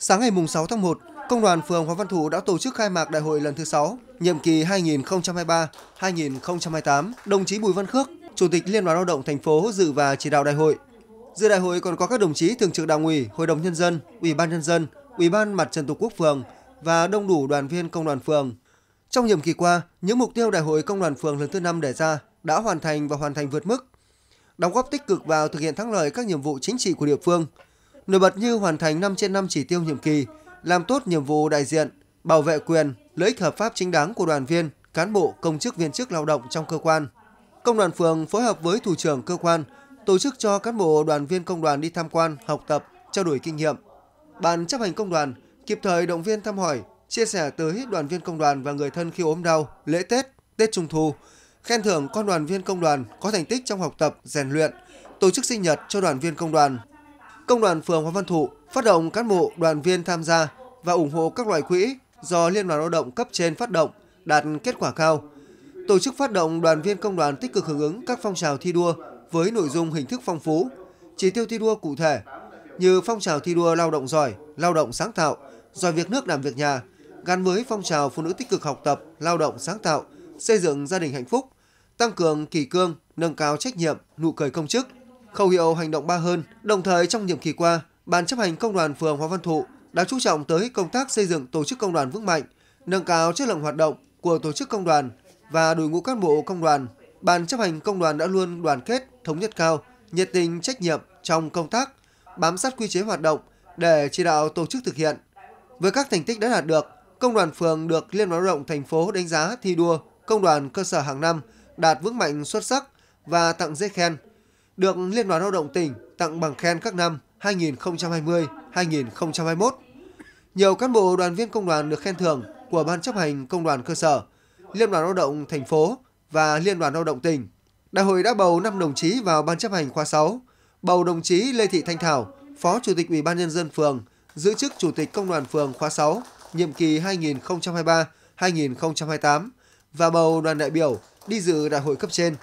Sáng ngày 6 tháng 1, Công đoàn phường Hoàng Văn Thụ đã tổ chức khai mạc đại hội lần thứ 6, nhiệm kỳ 2023-2028. Đồng chí Bùi Văn Khước, Chủ tịch Liên đoàn Lao động thành phố dự và chỉ đạo đại hội. Dự đại hội còn có các đồng chí Thường trực Đảng ủy, Hội đồng nhân dân, Ủy ban nhân dân, Ủy ban Mặt trận Tổ quốc phường và đông đủ đoàn viên công đoàn phường. Trong nhiệm kỳ qua, những mục tiêu đại hội công đoàn phường lần thứ 5 đề ra đã hoàn thành và hoàn thành vượt mức, đóng góp tích cực vào thực hiện thắng lợi các nhiệm vụ chính trị của địa phương – nổi bật như hoàn thành 5 trên 5 chỉ tiêu nhiệm kỳ, làm tốt nhiệm vụ đại diện, bảo vệ quyền, lợi ích hợp pháp chính đáng của đoàn viên, cán bộ, công chức viên chức lao động trong cơ quan. Công đoàn phường phối hợp với thủ trưởng cơ quan tổ chức cho cán bộ đoàn viên công đoàn đi tham quan, học tập, trao đổi kinh nghiệm. Ban chấp hành công đoàn kịp thời động viên thăm hỏi, chia sẻ tới đoàn viên công đoàn và người thân khi ốm đau, lễ Tết, Tết Trung thu, khen thưởng con đoàn viên công đoàn có thành tích trong học tập, rèn luyện, tổ chức sinh nhật cho đoàn viên công đoàn Công đoàn phường Hoàng Văn Thụ phát động cán bộ, đoàn viên tham gia và ủng hộ các loại quỹ do Liên đoàn Lao động cấp trên phát động đạt kết quả cao. Tổ chức phát động đoàn viên công đoàn tích cực hưởng ứng các phong trào thi đua với nội dung hình thức phong phú, chỉ tiêu thi đua cụ thể như phong trào thi đua lao động giỏi, lao động sáng tạo, giỏi việc nước làm việc nhà, gắn với phong trào phụ nữ tích cực học tập, lao động sáng tạo, xây dựng gia đình hạnh phúc, tăng cường kỳ cương, nâng cao trách nhiệm, nụ cười công chức, khẩu hiệu hành động ba hơn. Đồng thời trong nhiệm kỳ qua, Ban chấp hành Công đoàn phường Hoàng Văn Thụ đã chú trọng tới công tác xây dựng tổ chức công đoàn vững mạnh, nâng cao chất lượng hoạt động của tổ chức công đoàn và đội ngũ cán bộ công đoàn. Ban chấp hành công đoàn đã luôn đoàn kết, thống nhất cao, nhiệt tình trách nhiệm trong công tác, bám sát quy chế hoạt động để chỉ đạo tổ chức thực hiện. Với các thành tích đã đạt được, công đoàn phường được Liên đoàn lao động thành phố đánh giá thi đua công đoàn cơ sở hàng năm đạt vững mạnh xuất sắc và tặng giấy khen được Liên đoàn Lao động tỉnh tặng bằng khen các năm 2020, 2021. Nhiều cán bộ đoàn viên công đoàn được khen thưởng của Ban chấp hành Công đoàn cơ sở, Liên đoàn Lao động thành phố và Liên đoàn Lao động tỉnh. Đại hội đã bầu 5 đồng chí vào Ban chấp hành khóa 6, bầu đồng chí Lê Thị Thanh Thảo, Phó Chủ tịch Ủy ban Nhân dân phường, giữ chức Chủ tịch Công đoàn phường khóa 6, nhiệm kỳ 2023-2028 và bầu đoàn đại biểu đi dự đại hội cấp trên.